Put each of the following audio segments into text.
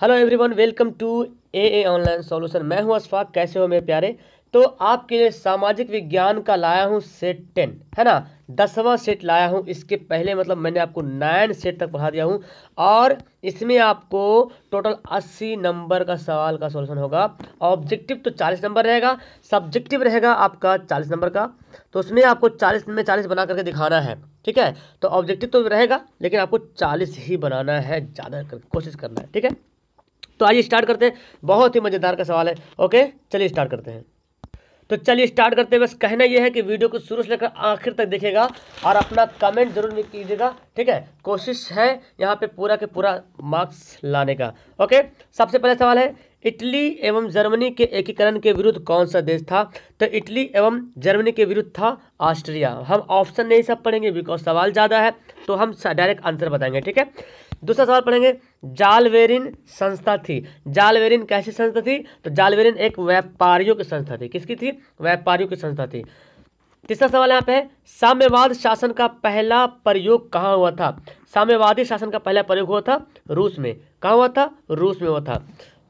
hello everyone welcome to A A online solution मैं हूं अशफाक कैसे हो मेरे प्यारे तो आपके लिए सामाजिक विज्ञान का लाया हूं सेट टेन है ना दसवां सेट लाया हूं इसके पहले मतलब मैंने आपको नाइन सेट तक पढ़ा दिया हूं और इसमें आपको टोटल अस्सी नंबर का सवाल का सॉल्यूशन होगा ऑब्जेक्टिव तो चालीस नंबर रहेगा सब्जेक्टिव रहेगा आपका चालीस नंबर का तो उसमें आपको चालीस में चालीस बना करके दिखाना है ठीक है तो ऑब्जेक्टिव तो रहेगा लेकिन आपको चालीस ही बनाना है ज़्यादा कोशिश करना है ठीक है तो आइए स्टार्ट करते हैं बहुत ही मज़ेदार का सवाल है ओके चलिए स्टार्ट करते हैं तो चलिए स्टार्ट करते हैं बस कहना यह है कि वीडियो को शुरू से लेकर आखिर तक देखेगा और अपना कमेंट जरूर कीजिएगा ठीक है कोशिश है यहाँ पे पूरा के पूरा मार्क्स लाने का ओके सबसे पहला सवाल है इटली एवं जर्मनी के एकीकरण के विरुद्ध कौन सा देश था तो इटली एवं जर्मनी के विरुद्ध था ऑस्ट्रिया हम ऑप्शन नहीं सब पढ़ेंगे बिकॉज सवाल ज़्यादा है तो हम डायरेक्ट आंसर बताएंगे ठीक है दूसरा सवाल पढ़ेंगे जालवेरिन संस्था थी जालवेरिन कैसी संस्था थी तो जालवेरिन एक व्यापारियों की संस्था थी किसकी थी व्यापारियों की संस्था थी तीसरा सवाल यहाँ पे है साम्यवाद शासन का पहला प्रयोग कहाँ हुआ था साम्यवादी शासन का पहला प्रयोग हुआ था रूस में कहाँ हुआ था रूस में हुआ था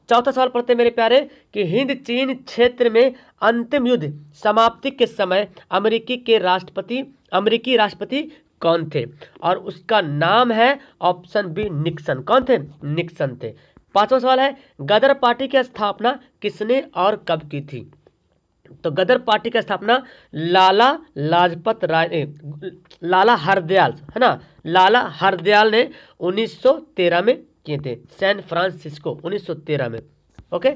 चौथा सवाल पढ़ते मेरे प्यारे कि हिंद चीन क्षेत्र में अंतिम युद्ध समाप्ति के समय अमेरिकी के राष्ट्रपति अमेरिकी राष्ट्रपति कौन थे और उसका नाम है ऑप्शन बी निक्सन कौन थे निक्सन थे पांचवा सवाल है गदर पार्टी की स्थापना किसने और कब की थी तो गदर पार्टी की स्थापना लाला लाजपत राय लाला हरदयाल है ना लाला हरदयाल ने 1913 में किए थे सैन फ्रांसिस्को 1913 में ओके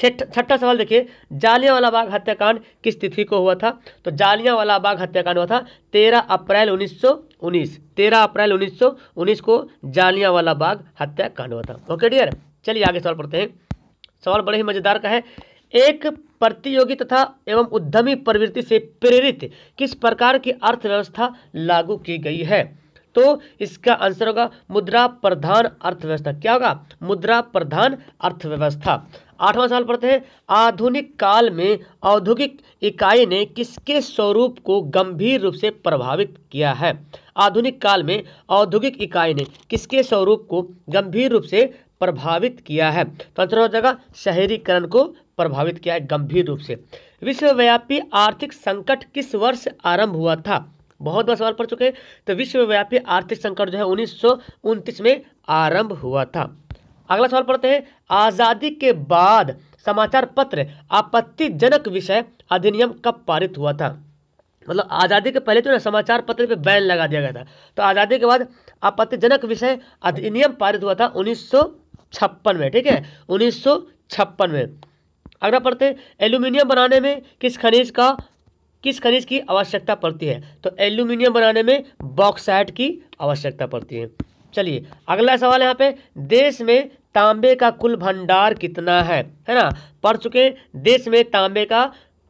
छठा सवाल देखिए जालियांवाला बाग हत्याकांड किस तिथि को हुआ था तो जालियांवाला बाग हत्याकांड हुआ था 13 अप्रैल 1919 13 अप्रैल 1919 को जालियांवाला बाग हत्याकांड हुआ था ओके डियर चलिए आगे सवाल पढ़ते हैं सवाल बड़े ही मजेदार का है एक प्रतियोगी तथा एवं उद्यमी प्रवृत्ति से प्रेरित किस प्रकार की अर्थव्यवस्था लागू की गई है तो इसका आंसर होगा मुद्रा प्रधान अर्थव्यवस्था क्या होगा मुद्रा प्रधान अर्थव्यवस्था आठवां साल पढ़ते हैं आधुनिक काल में औद्योगिक इकाई ने किसके स्वरूप को गंभीर रूप से प्रभावित किया है आधुनिक काल में औद्योगिक इकाई ने किसके स्वरूप को गंभीर रूप से प्रभावित किया है तो आंसर हो जाएगा शहरीकरण को प्रभावित किया है गंभीर रूप से विश्वव्यापी आर्थिक संकट किस वर्ष आरंभ हुआ था बहुत बार सवाल पड़ चुके हैं तो विश्वव्यापी आर्थिक संकट जो है उन्नीस में आरंभ हुआ था अगला सवाल पढ़ते हैं आज़ादी के बाद समाचार पत्र आपत्तिजनक विषय अधिनियम कब पारित हुआ था मतलब आज़ादी के पहले तो ना समाचार पत्र पे बैन लगा दिया गया था तो आज़ादी के बाद आपत्तिजनक विषय अधिनियम पारित हुआ था उन्नीस में ठीक है उन्नीस में अगला पढ़ते हैं एल्यूमिनियम बनाने में किस खनिज का किस खनिज की आवश्यकता पड़ती है तो एल्यूमिनियम बनाने में बॉक्साइट की आवश्यकता पड़ती है चलिए अगला सवाल यहाँ पे देश में तांबे का कुल भंडार कितना है है ना पढ़ चुके देश में तांबे का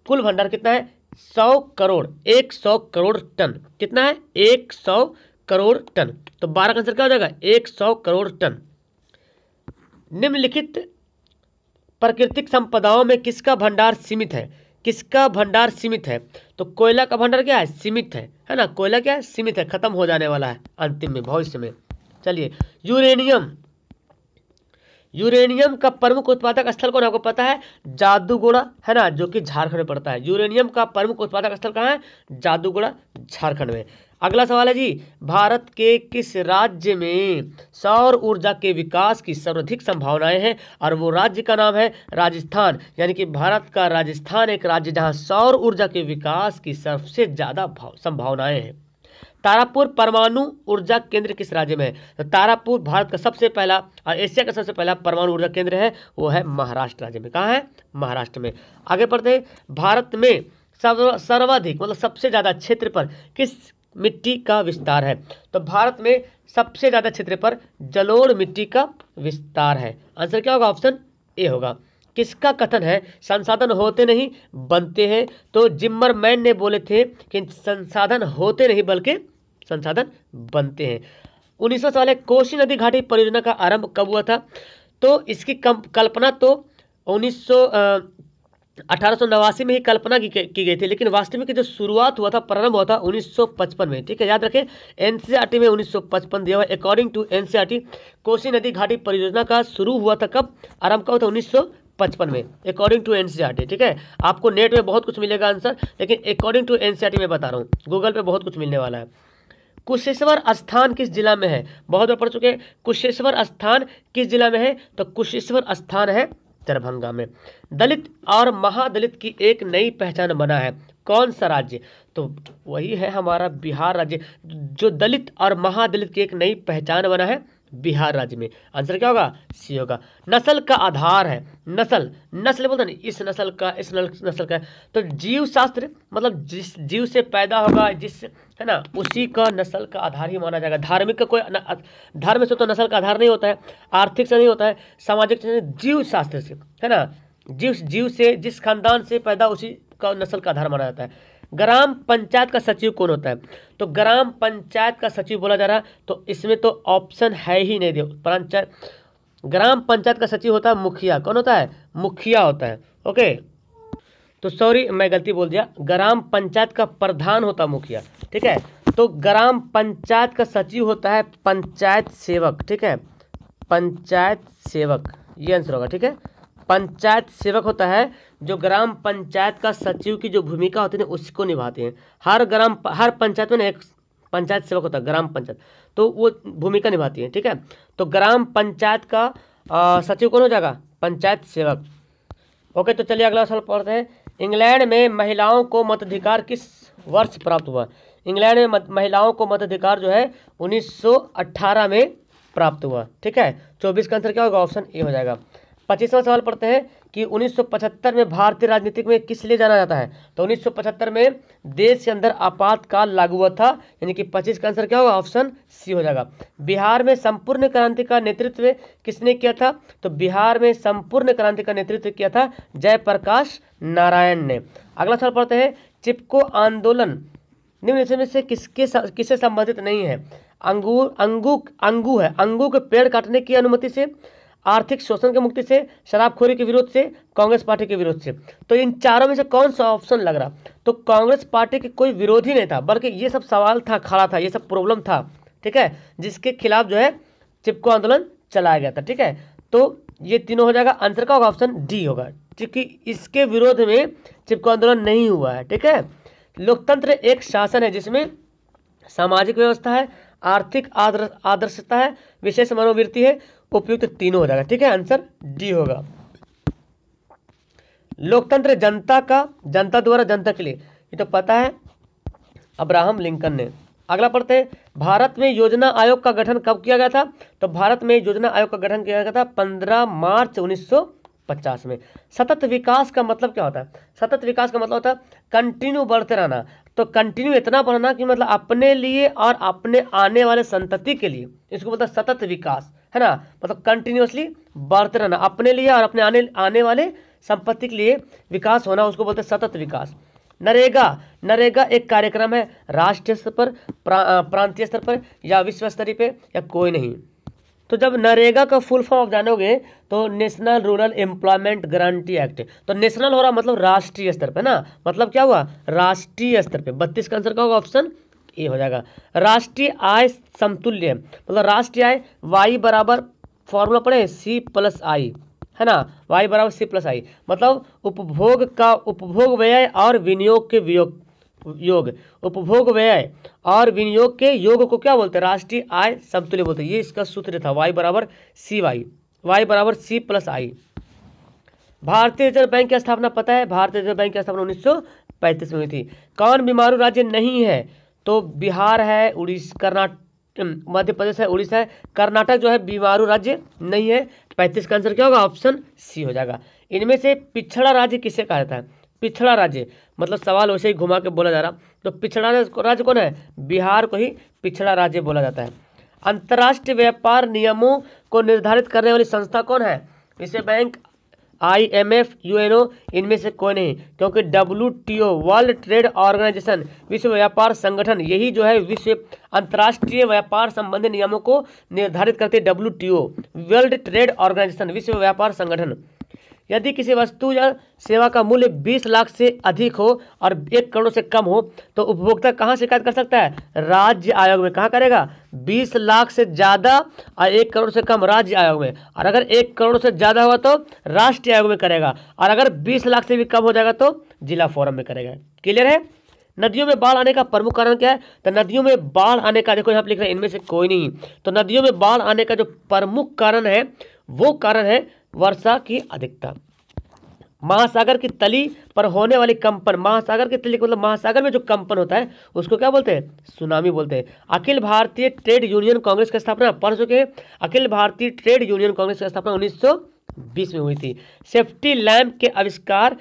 कुल भंडार कितना है सौ करोड़ एक सौ करोड़ टन कितना है एक सौ करोड़ टन तो बारह का आंसर क्या हो जाएगा एक सौ करोड़ टन निम्नलिखित प्राकृतिक संपदाओं में किसका भंडार सीमित है किसका भंडार सीमित है तो कोयला का भंडार क्या है सीमित है है ना कोयला क्या है सीमित है खत्म हो जाने वाला है अंतिम में भविष्य में चलिए यूरेनियम यूरेनियम का प्रमुख उत्पादक स्थल कौन आपको पता है जादूगोड़ा है ना जो कि झारखंड में पड़ता है यूरेनियम का प्रमुख उत्पादक स्थल कहाँ है जादूगोड़ा झारखंड में अगला सवाल है जी भारत के किस राज्य में सौर ऊर्जा के विकास की सर्वाधिक संभावनाएं हैं और वो राज्य का नाम है राजस्थान यानी कि भारत का राजस्थान एक राज्य जहां सौर ऊर्जा के विकास की सबसे ज़्यादा संभावनाएं हैं तारापुर परमाणु ऊर्जा केंद्र किस राज्य में है तो तारापुर भारत का सबसे पहला और एशिया का सबसे पहला परमाणु ऊर्जा केंद्र है वो है महाराष्ट्र राज्य में कहाँ है महाराष्ट्र में आगे पढ़ते हैं भारत में सर्वाधिक मतलब सबसे ज़्यादा क्षेत्र पर किस मिट्टी का विस्तार है तो भारत में सबसे ज़्यादा क्षेत्र पर जलोढ़ मिट्टी का विस्तार है आंसर क्या होगा ऑप्शन ए होगा किसका कथन है संसाधन होते नहीं बनते हैं तो मैन ने बोले थे कि संसाधन होते नहीं बल्कि संसाधन बनते हैं उन्नीस सौ वाले कोशी नदी घाटी परियोजना का आरंभ कब हुआ था तो इसकी कल्पना तो उन्नीस अठारह में ही कल्पना की, की गई थी लेकिन वास्तविक की जो शुरुआत हुआ था प्रारंभ हुआ था 1955 में ठीक है याद रखें एनसीईआरटी में 1955 दिया हुआ अकॉर्डिंग टू एनसीईआरटी कोसी नदी घाटी परियोजना का शुरू हुआ था कब आरंभ कब था उन्नीस पचपन में अकॉर्डिंग टू एनसीईआरटी ठीक है आपको नेट में बहुत कुछ मिलेगा आंसर लेकिन अकॉर्डिंग टू एनसीईआरटी में बता रहा हूँ गूगल पे बहुत कुछ मिलने वाला है कुशेश्वर स्थान किस जिला में है बहुत बार पढ़ चुके हैं कुशेश्वर स्थान किस जिला में है तो कुशेश्वर स्थान है दरभंगा में दलित और महादलित की एक नई पहचान बना है कौन सा राज्य तो वही है हमारा बिहार राज्य जो दलित और महादलित की एक नई पहचान बना है बिहार राज्य में आंसर क्या होगा सी होगा नस्ल का आधार है नस्ल नस्ल बोलते ना इस नस्ल का इस नस्ल का तो जीव शास्त्र मतलब जिस जीव से पैदा होगा जिस है ना उसी का नस्ल का आधार ही माना जाएगा धार्मिक का कोई धर्म से तो नस्ल का आधार नहीं होता है आर्थिक से नहीं होता है सामाजिक से जीव शास्त्र से है ना जिस जीव से जिस खानदान से पैदा उसी का नस्ल का आधार माना जाता है ग्राम पंचायत का सचिव कौन होता है तो ग्राम पंचायत का सचिव बोला जा रहा है तो इसमें तो ऑप्शन है ही नहीं दे पंचायत ग्राम पंचायत का सचिव होता है मुखिया कौन होता है मुखिया होता है ओके तो सॉरी मैं गलती बोल दिया ग्राम पंचायत का प्रधान होता है मुखिया ठीक है तो ग्राम पंचायत का सचिव होता है पंचायत सेवक ठीक है पंचायत सेवक ये आंसर होगा ठीक है पंचायत सेवक होता है जो ग्राम पंचायत का सचिव की जो भूमिका होती है उसको निभाते हैं हर ग्राम हर पंचायत में एक पंचायत सेवक होता है ग्राम पंचायत तो वो भूमिका निभाती है ठीक है तो ग्राम पंचायत का आ, सचिव कौन हो जाएगा पंचायत सेवक ओके तो चलिए अगला सवाल पढ़ते हैं इंग्लैंड में महिलाओं को मताधिकार किस वर्ष प्राप्त हुआ इंग्लैंड में महिलाओं को मताधिकार जो है 1918 में प्राप्त हुआ ठीक है चौबीस का आंसर क्या होगा ऑप्शन ए हो जाएगा पच्चीसवां सवाल पढ़ते हैं कि 1975 में भारतीय राजनीतिक में किस लिए जाना जाता है तो 1975 में देश के अंदर आपातकाल लागू हुआ था यानी कि 25 का आंसर क्या होगा ऑप्शन सी हो जाएगा बिहार में संपूर्ण क्रांति का नेतृत्व किसने किया था तो बिहार में संपूर्ण क्रांति का नेतृत्व किया था जयप्रकाश नारायण ने अगला सवाल पढ़ते हैं चिपको आंदोलन निम्न से किसके किससे संबंधित नहीं है अंगूर अंगू अंगू है अंगू के पेड़ काटने की अनुमति से आर्थिक शोषण के मुक्ति से शराबखोरी के विरोध से कांग्रेस पार्टी के विरोध से तो इन चारों में से कौन सा ऑप्शन लग रहा तो कांग्रेस पार्टी के कोई विरोध ही नहीं था बल्कि ये सब सवाल था खड़ा था ये सब प्रॉब्लम था ठीक है जिसके खिलाफ जो है चिपको आंदोलन चलाया गया था ठीक है तो ये तीनों हो जाएगा आंसर का होगा ऑप्शन डी होगा क्योंकि इसके विरोध में चिपको आंदोलन नहीं हुआ है ठीक है लोकतंत्र एक शासन है जिसमें सामाजिक व्यवस्था है आर्थिक आदर्श आदर्शता है विशेष मनोवृत्ति है उपयुक्त तीनों हो जाएगा ठीक है आंसर डी होगा लोकतंत्र जनता का जनता द्वारा जनता के लिए ये तो पता है अब्राहम लिंकन ने अगला पढ़ते हैं भारत में योजना आयोग का गठन कब किया गया था तो भारत में योजना आयोग का गठन किया गया था पंद्रह मार्च उन्नीस पचास में सतत विकास का मतलब क्या होता है सतत विकास का मतलब होता है कंटिन्यू बढ़ते रहना तो कंटिन्यू इतना बढ़ना कि मतलब अपने लिए और अपने आने वाले संतति के लिए इसको बोलता है सतत विकास है ना मतलब कंटिन्यूसली बढ़ते रहना अपने लिए और अपने आने आने वाले संपत्ति के लिए विकास होना उसको बोलते हैं सतत विकास नरेगा नरेगा एक कार्यक्रम है राष्ट्रीय स्तर पर प्रांतीय स्तर पर या विश्व स्तरीय पे या कोई नहीं तो जब नरेगा का फुल फॉर्म आप जानोगे तो national rural employment guarantee act तो नेशनल हो रहा मतलब राष्ट्रीय स्तर पे ना मतलब क्या हुआ राष्ट्रीय स्तर पे बत्तीस का आंसर का होगा ऑप्शन ये हो जाएगा राष्ट्रीय आय समतुल्य मतलब राष्ट्रीय आय वाई बराबर फॉर्मूला पढ़े सी प्लस आई है ना वाई बराबर सी प्लस आई मतलब उपभोग का उपभोग व्यय और विनियोग के वियोग योग उपभोग व्यय और विनियोग के योग को क्या बोलते हैं राष्ट्रीय आय समतुल्य बोलते हैं ये इसका सूत्र था वाई बराबर सी वाई वाई बराबर सी प्लस आई भारतीय रिजर्व बैंक की स्थापना पता है भारतीय रिजर्व बैंक की स्थापना उन्नीस में हुई थी कौन बीमारू राज्य नहीं है तो बिहार है उड़ीस कर्नाटक मध्य प्रदेश है उड़ीसा है कर्नाटक जो है बीमारू राज्य नहीं है तो पैंतीस का आंसर क्या होगा ऑप्शन सी हो जाएगा इनमें से पिछड़ा राज्य किसे कहा जाता है पिछड़ा राज्य मतलब सवाल वैसे ही घुमा के बोला जा रहा तो पिछड़ा राज्य कौन है बिहार को ही पिछड़ा राज्य बोला जाता है अंतर्राष्ट्रीय व्यापार नियमों को निर्धारित करने वाली संस्था कौन है विश्व बैंक आईएमएफ यूएनओ इनमें से कोई नहीं क्योंकि डब्ल्यू वर्ल्ड ट्रेड ऑर्गेनाइजेशन विश्व व्यापार संगठन यही जो है विश्व अंतर्राष्ट्रीय व्यापार संबंधी नियमों को निर्धारित करते डब्ल्यू वर्ल्ड ट्रेड ऑर्गेनाइजेशन विश्व व्यापार संगठन यदि किसी वस्तु या सेवा का मूल्य 20 लाख से अधिक हो और एक करोड़ से कम हो तो उपभोक्ता कहाँ शिकायत कर सकता है राज्य आयोग में कहाँ करेगा 20 लाख से ज़्यादा और एक करोड़ से कम राज्य आयोग में और अगर एक करोड़ से ज़्यादा हुआ तो राष्ट्रीय आयोग में करेगा और अगर बीस लाख से भी कम हो जाएगा तो जिला फोरम में करेगा क्लियर है नदियों में बाढ़ आने का प्रमुख कारण क्या है तो नदियों में बाढ़ आने का देखो यहाँ पर लिख रहे हैं इनमें से कोई नहीं तो नदियों में बाढ़ आने का जो प्रमुख कारण है वो कारण है वर्षा की अधिकता महासागर की तली पर होने वाली कंपन महासागर की तली मतलब महासागर में जो कंपन होता है उसको क्या बोलते हैं सुनामी बोलते हैं अखिल भारतीय ट्रेड यूनियन कांग्रेस की स्थापना पढ़ चुके हैं अखिल भारतीय ट्रेड यूनियन कांग्रेस की स्थापना उन्नीस बीस में हुई थी सेफ्टी लैम्प के आविष्कार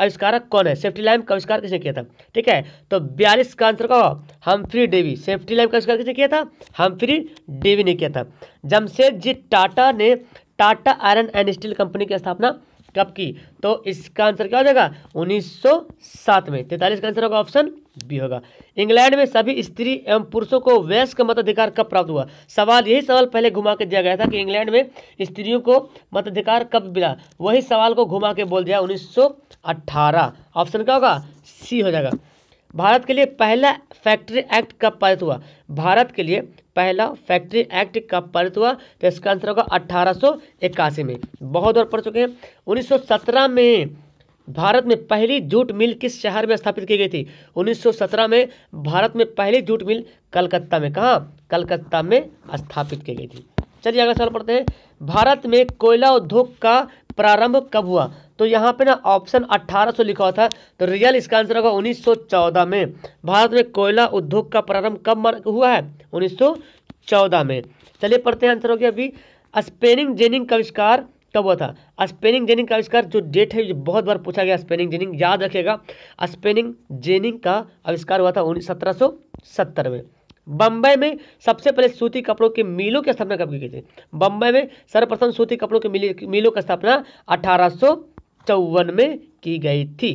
आविष्कारक कौन है सेफ्टी लैम्प का आविष्कार किसने किया था ठीक है तो बयालीस का आंसर का हमफ्री डेवी सेफ्टी लैम्प का आविष्कार किसने किया था हमफ्री डेवी ने किया था जमशेद जी टाटा ने Tata iron and steel company की स्थापना कब की तो इसका आंसर क्या हो जाएगा 1907 में तैतालीस का आंसर होगा ऑप्शन बी होगा इंग्लैंड में सभी स्त्री एवं पुरुषों को वयस्क मताधिकार कब प्राप्त हुआ सवाल यही सवाल पहले घुमा के दिया गया था कि इंग्लैंड में स्त्रियों को मताधिकार कब मिला वही सवाल को घुमा के बोल दिया 1918 ऑप्शन क्या होगा सी हो जाएगा भारत के लिए पहला फैक्ट्री एक्ट कब पारित हुआ भारत के लिए पहला फैक्ट्री एक्ट कब पारित हुआ तो इसका आंसर होगा अट्ठारह में बहुत और पढ़ चुके हैं 1917 में भारत में पहली जूट मिल किस शहर में स्थापित की गई थी 1917 में भारत में पहली जूट मिल कलकत्ता में कहा कलकत्ता में स्थापित की गई थी चलिए अगला सवाल पढ़ते हैं भारत में कोयला उद्योग का प्रारंभ कब हुआ तो यहाँ पे ना ऑप्शन 1800 लिखा हुआ था तो रियल इसका आंसर होगा 1914 में भारत में कोयला उद्योग का प्रारंभ कब हुआ है 1914 में चलिए पढ़ते हैं आंसर हो गया अभी स्पेनिंग जेनिंग का आविष्कार कब हुआ था स्पेनिंग जेनिंग का आविष्कार जो डेट है जो बहुत बार पूछा गया स्पेनिंग जेनिंग याद रखेगा स्पेनिंग जेनिंग का आविष्कार हुआ था उन्नीस सत्रह में बम्बई में सबसे पहले सूती कपड़ों के मिलों की स्थापना कब की गई थी बम्बई में सर्वप्रथम सूती कपड़ों के मिलों की स्थापना अठारह चौवन में की गई थी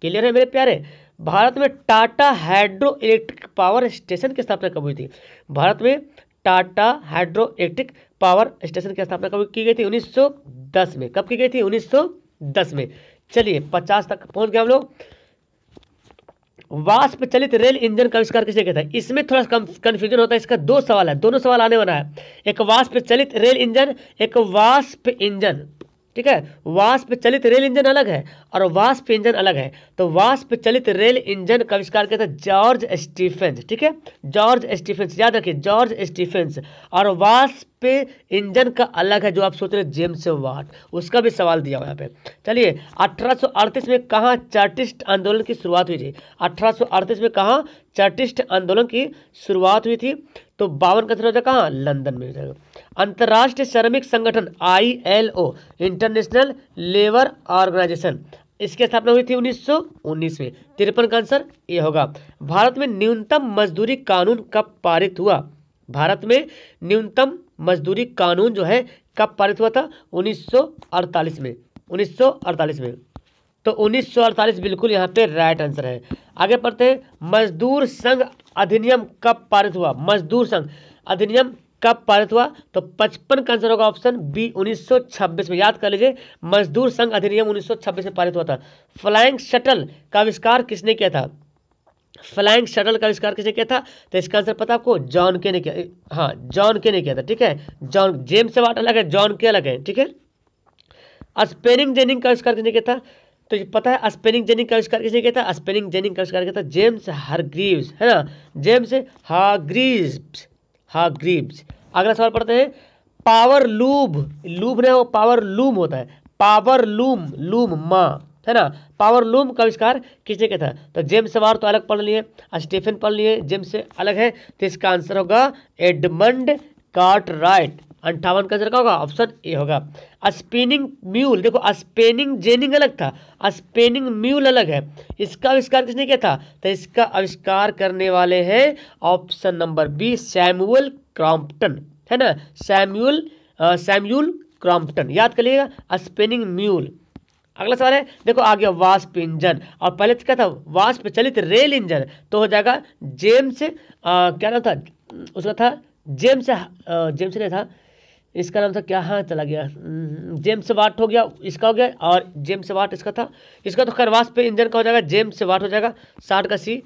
क्लियर है मेरे प्यारे भारत में Tata hydro electric power station की स्थापना कब हुई थी भारत में Tata hydro electric power station की स्थापना कब की गई थी 1910 में कब की गई थी 1910 में चलिए 50 तक पहुंच गए हम लोग वाष्प चलित रेल इंजन का आविष्कार किसने किया था इसमें थोड़ा कंफ्यूजन होता है इसका दो सवाल है दोनों सवाल आने वाला है एक वाष्प चलित रेल इंजन एक वाष्प इंजन ठीक है वाष्प चलित रेल इंजन अलग है और वाष्प इंजन अलग है तो वाष्प चलित रेल इंजन का आविष्कार किया था जॉर्ज स्टीफेंस ठीक है जॉर्ज स्टीफेंस याद रखिए जॉर्ज स्टीफेंस और वाष्प इंजन का अलग है जो आप सोच रहे हैं जेम्स वाट उसका भी सवाल दिया हुआ यहाँ पे चलिए 1838 में कहाँ चार्टिस्ट आंदोलन की शुरुआत हुई थी अठारह में कहाँ चार्टिस्ट आंदोलन की शुरुआत हुई थी तो बावन का हो कहाँ लंदन में हो जाएगा अंतर्राष्ट्रीय श्रमिक संगठन I L O international labour organisation इसकी स्थापना हुई थी 1919 में तिरपन का आंसर ये होगा भारत में न्यूनतम मजदूरी कानून कब पारित हुआ भारत में न्यूनतम मजदूरी कानून जो है कब पारित हुआ था 1948 में 1948 में तो 1948 बिल्कुल यहाँ पे राइट आंसर है आगे पढ़ते हैं मजदूर संघ अधिनियम कब पारित हुआ मजदूर संघ अधिनियम कब पारित हुआ तो पचपन का आंसर होगा ऑप्शन बी 1926 में याद कर लीजिए मजदूर संघ अधिनियम 1926 में पारित हुआ था फ्लाइंग शटल का आविष्कार किसने किया था फ्लाइंग शटल का आविष्कार किसने किया था तो इसका आंसर पता आपको जॉन के ने किया हाँ जॉन के ने किया था ठीक है जॉन जेम्स वाट अलग है जॉन के अलग है ठीक है स्पेनिंग जेनिंग का आविष्कार किसने किया था तो ये पता है स्पेनिंग जेनिंग का आविष्कार किसने किया था स्पेनिंग जेनिंग का आविष्कार किया था जेम्स हरग्रीव्स है ना जेम्स हाग्रीव्स हाग्रीव्स अगला सवाल पढ़ते हैं पावर लूम लूम ना हो पावर लूम होता है पावर लूम लूम मा है ना पावर लूम का आविष्कार किसने किया था तो जेम्स सवार तो अलग पढ़ लिए स्टीफन पढ़ लिए जेम्स से अलग है तो इसका आंसर होगा एडमंड कार्ट राइट अंठावन का जरा होगा ऑप्शन ए होगा स्पिनिंग म्यूल देखो स्पेनिंग जेनिंग अलग था स्पेनिंग म्यूल अलग है इसका आविष्कार किसने किया था तो इसका आविष्कार करने वाले हैं option number B Samuel Crompton है ना सैमुअल सैमुअल क्रॉम्पटन याद कर लीजिएगा स्पेनिंग म्यूल अगला सवाल है देखो आ गया वास्प इंजन और पहले तो क्या था वास्प चलित रेल इंजन तो हो जाएगा जेम्स क्या नाम था उसका था जेम्स जेम्स ने था इसका नाम था क्या हाँ चला गया हम्म, जेम्स वाट हो गया इसका हो गया और जेम्स वाट इसका था इसका तो खरवास पे इंजन का हो जाएगा जेम्स वाट हो जाएगा साठ का सी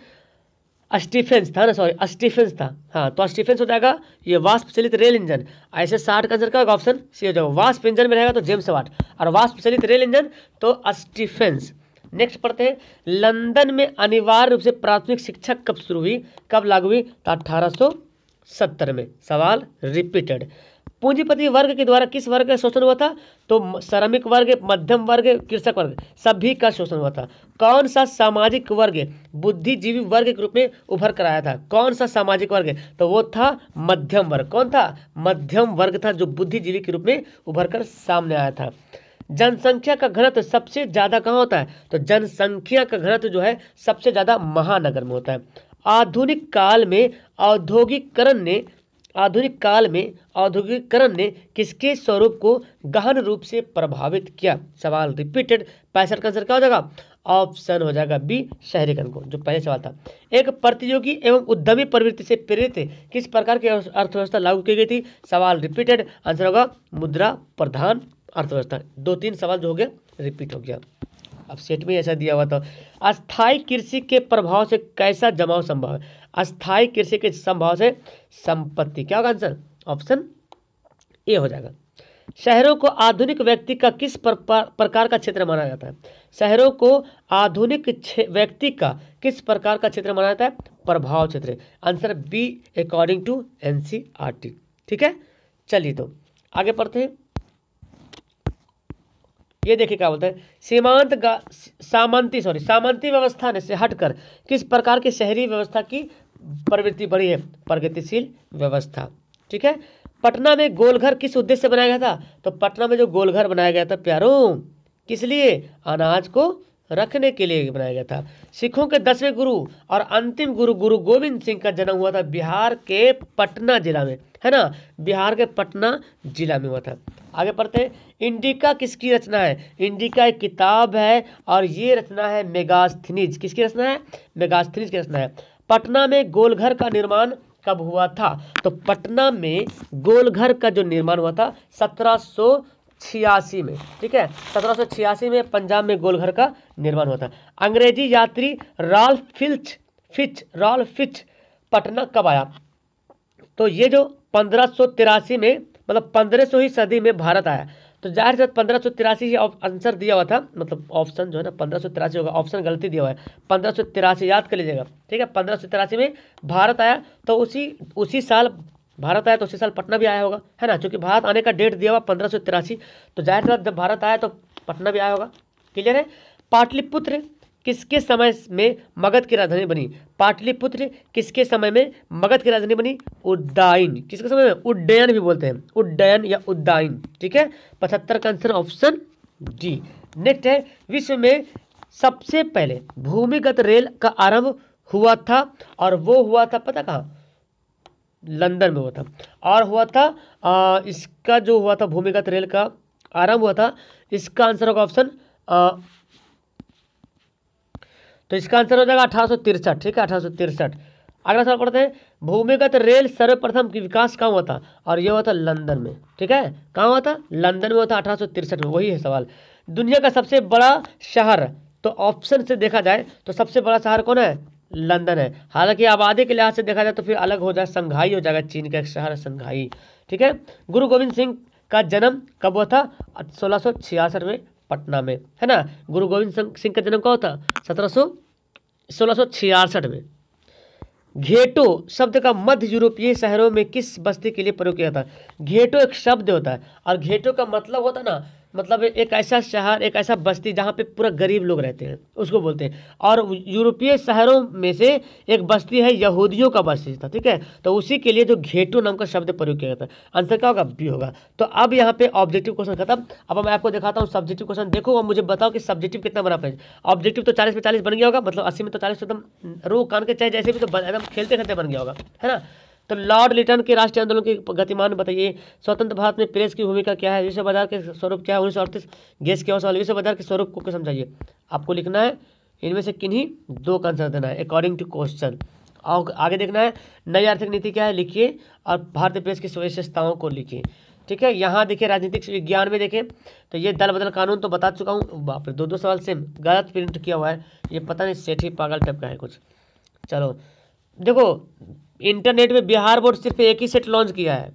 अस्टीफेंस था ना सॉरी अस्टीफेंस था हाँ तो अस्टीफेंस हो जाएगा ये वास्प चलित रेल इंजन ऐसे साठ का आंसर का ऑप्शन सी हो जाएगा वास्प इंजन में रहेगा तो जेम्स वाट और वास्प चलित रेल इंजन तो अस्टीफेंस नेक्स्ट पढ़ते हैं लंदन में अनिवार्य रूप से प्राथमिक शिक्षा कब शुरू हुई कब लागू हुई तो अट्ठारह में सवाल रिपीटेड पूंजीपति वर्ग के द्वारा किस वर्ग का शोषण हुआ था तो श्रमिक वर्ग मध्यम वर्ग कृषक वर्ग सभी का शोषण हुआ था कौन सा सामाजिक वर्ग बुद्धिजीवी वर्ग के रूप में उभर कर आया था कौन सा सामाजिक वर्ग तो वो था मध्यम वर्ग कौन था मध्यम वर्ग था जो बुद्धिजीवी के रूप में उभर कर सामने आया था जनसंख्या का घनत्व सबसे ज़्यादा कहाँ होता है तो जनसंख्या का घनत्व जो है सबसे ज़्यादा महानगर में होता है आधुनिक काल में औद्योगिकरण ने आधुनिक काल में औद्योगिकरण ने किसके स्वरूप को गहन रूप से प्रभावित किया सवाल रिपीटेड पैसठ का आंसर क्या हो जाएगा ऑप्शन हो जाएगा बी शहरीकरण को जो पहले सवाल था एक प्रतियोगी एवं उद्यमी प्रवृत्ति से प्रेरित किस प्रकार की अर्थव्यवस्था लागू की गई थी सवाल रिपीटेड आंसर होगा मुद्रा प्रधान अर्थव्यवस्था दो तीन सवाल जो हो गया रिपीट हो गया अब सेट में ऐसा दिया हुआ था अस्थाई कृषि के प्रभाव से कैसा जमाव संभव है अस्थाई कृषि के संभाव से संपत्ति क्या होगा आंसर ऑप्शन ए हो जाएगा शहरों को आधुनिक व्यक्ति का किस पर, प्रकार का क्षेत्र माना जाता है शहरों को आधुनिक व्यक्ति का किस प्रकार का क्षेत्र माना जाता है प्रभाव क्षेत्र answer B according to NCERT ठीक है चलिए तो आगे पढ़ते हैं ये देखिए क्या बोलते हैं सीमांत सामंती सॉरी सामंती व्यवस्था ने से हटकर किस प्रकार की शहरी व्यवस्था की प्रवृत्ति बढ़ी है प्रगतिशील व्यवस्था ठीक है पटना में गोलघर किस उद्देश्य से बनाया गया था तो पटना में जो गोलघर बनाया गया था प्यारो किस लिए अनाज को रखने के लिए बनाया गया था सिखों के दसवें गुरु और अंतिम गुरु गुरु गोविंद सिंह का जन्म हुआ था बिहार के पटना जिला में है ना बिहार के पटना जिला में हुआ था आगे पढ़ते हैं इंडिका किसकी रचना है इंडिका एक किताब है और ये रचना है मेगास्थनीज किसकी रचना है मेगास्थनीज की रचना है पटना में गोलघर का निर्माण कब हुआ था तो पटना में गोलघर का जो निर्माण हुआ था सत्रह छियासी में ठीक है सत्रह सौ छियासी में पंजाब में गोलघर का निर्माण होता है अंग्रेजी यात्री Ralph Fitch Fitch Ralph Fitch Patna कब आया तो ये जो पंद्रह में मतलब पंद्रह ही सदी में भारत आया तो जाहिर सर पंद्रह सौ तिरासी ही आंसर दिया हुआ था मतलब ऑप्शन जो है ना पंद्रह सौ तिरासी होगा ऑप्शन गलती दिया हुआ है पंद्रह सौ तिरासी याद कर लीजिएगा ठीक है पंद्रह सौ तिरासी में भारत आया तो उसी उसी साल भारत आया तो उसी साल पटना भी आया होगा है ना चूंकि भारत आने का डेट दिया हुआ पंद्रह सौ तिरासी तो जाहिर बात जब भारत आया तो पटना भी आया होगा क्लियर है पाटलिपुत्र किसके समय में मगध की राजधानी बनी पाटलिपुत्र किसके समय में मगध की राजधानी बनी उड्डाइन किसके समय में उड्डयन भी बोलते हैं उड्डयन या उद्दाइन ठीक है पचहत्तर का आंसर ऑप्शन डी नेक्स्ट है विश्व में सबसे पहले भूमिगत रेल का आरंभ हुआ था और वो हुआ था पता कहाँ लंदन में हुआ था और हुआ था आ, इसका जो हुआ था भूमिगत रेल का आरंभ हुआ था इसका आंसर होगा ऑप्शन तो इसका आंसर हो जाएगा अठारह ठीक है अठारह अगला सवाल पढ़ते हैं भूमिगत रेल सर्वप्रथम विकास कहाँ हुआ था और यह हुआ था लंदन में ठीक है कहाँ हुआ था लंदन में हुआ था अठारह में वही है सवाल दुनिया का सबसे बड़ा शहर तो ऑप्शन से देखा जाए तो सबसे बड़ा शहर कौन है लंदन है हालांकि आबादी के लिहाज से देखा जाए तो फिर अलग हो जाए संघाई हो जाएगा चीन का एक शहर है संघाई ठीक है गुरु गोविंद सिंह का जन्म कब हुआ था सोलह में पटना में है ना गुरु गोविंद सिंह का जन्म कब था सत्रह सौ में घेटो शब्द का मध्य यूरोपीय शहरों में किस बस्ती के लिए प्रयोग किया था घेटो एक शब्द होता है और घेटो का मतलब होता है ना मतलब एक ऐसा शहर एक ऐसा बस्ती जहाँ पे पूरा गरीब लोग रहते हैं उसको बोलते हैं और यूरोपीय शहरों में से एक बस्ती है यहूदियों का बस्ती था ठीक है तो उसी के लिए जो घेटू नाम का शब्द प्रयोग किया जाता है आंसर क्या होगा बी होगा तो अब यहाँ पे ऑब्जेक्टिव क्वेश्चन खत्म अब मैं आपको दिखाता हूँ सब्जेक्टिव क्वेश्चन देखो और मुझे बताओ कि सब्जेक्टिव कितना बना पाए ऑब्जेक्टिव तो चालीस में चालीस बन गया होगा मतलब अस्सी में तो चालीस तो एकदम रो कान के चाहे जैसे भी तो एकदम खेलते खेलते बन गया होगा है ना तो लॉर्ड लिटन के राष्ट्रीय आंदोलन के गतिमान बताइए स्वतंत्र भारत में प्रेस की भूमिका क्या है विश्व बाजार के स्वरूप क्या है उन्नीस सौ अड़तीस गैस के अवसर विश्व बाजार के स्वरूप को समझाइए आपको लिखना है इनमें से किन्हीं दो का आंसर देना है अकॉर्डिंग टू क्वेश्चन और आगे देखना है नई आर्थिक नीति क्या है लिखिए और भारतीय प्रेस की विशेषताओं को लिखिए ठीक है यहाँ देखिए राजनीतिक विज्ञान में देखें तो ये दल बदल कानून तो बता चुका हूँ बाप दो दो सवाल सेम गलत प्रिंट किया हुआ है ये पता नहीं सेठी पागल टाइप का है कुछ चलो देखो इंटरनेट में बिहार बोर्ड सिर्फ एक ही सेट लॉन्च किया है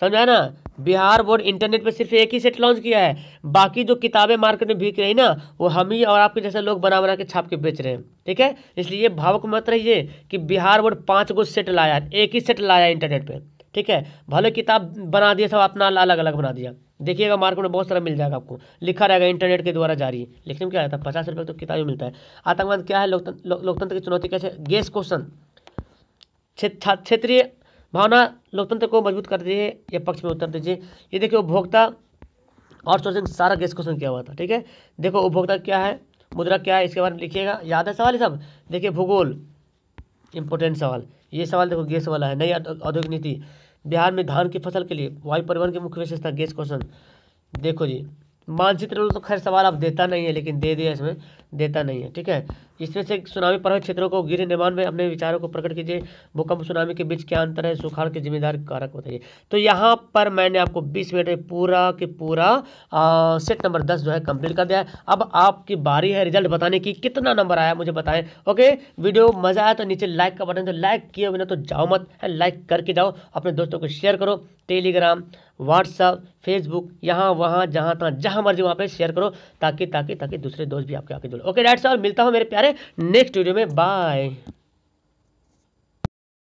समझा ना बिहार बोर्ड इंटरनेट पर सिर्फ एक ही सेट लॉन्च किया है बाकी जो किताबें मार्केट में बिक रही ना वो हम ही और आपके जैसे लोग बना बना के छाप के बेच रहे हैं ठीक है इसलिए भावुक मत रहिए कि बिहार बोर्ड पाँच गो सेट लाया एक ही सेट लाया इंटरनेट पर ठीक है भले किताब बना दिया सब अपना अलग अलग बना दिया देखिएगा मार्केट में बहुत सारा मिल जाएगा आपको लिखा रहेगा इंटरनेट के द्वारा जारी लेकिन क्या रहता है पचास रुपये तो किताब मिलता है आतंकवाद क्या है लोकतंत्र लोकतंत्र की चुनौती कैसे गेस क्वेश्चन क्षेत्रीय भावना लोकतंत्र को मजबूत कर दीजिए या पक्ष में उत्तर दीजिए ये देखिए उपभोक्ता आउटसोर्सिंग सारा गैस क्वेश्चन किया हुआ था ठीक है देखो उपभोक्ता क्या है मुद्रा क्या है इसके बारे में लिखिएगा याद है सवाल ये सब देखिए भूगोल इंपॉर्टेंट सवाल ये सवाल देखो गैस वाला है नई औद्योगिक नीति बिहार में धान की फसल के लिए वायु परिवहन की मुख्य विशेषता गैस क्वेश्चन देखो जी मानचित्र तो खैर सवाल अब देता नहीं है लेकिन दे दिया इसमें देता नहीं है ठीक है इसमें से सुनामी प्रभावित क्षेत्रों को गिर निर्माण में अपने विचारों को प्रकट कीजिए भूकंप सुनामी के बीच क्या अंतर है सुखाड़ के जिम्मेदार कारक बताइए तो यहाँ पर मैंने आपको बीस मिनट पूरा के पूरा आ, सेट नंबर दस जो है कंप्लीट कर दिया है अब आपकी बारी है रिजल्ट बताने की कितना नंबर आया मुझे बताएं ओके वीडियो मजा आया तो नीचे लाइक का बटन तो लाइक किए बिना तो जाओ मत है लाइक करके जाओ अपने दोस्तों को शेयर करो टेलीग्राम व्हाट्सअप फेसबुक यहाँ वहाँ जहाँ तहाँ जहाँ मर्जी वहाँ पे शेयर करो ताकि ताकि ताकि दूसरे दोस्त भी आपके आके जुड़े ओके राइट सर मिलता हूँ मेरे प्यारे नेक्स्ट वीडियो में बाय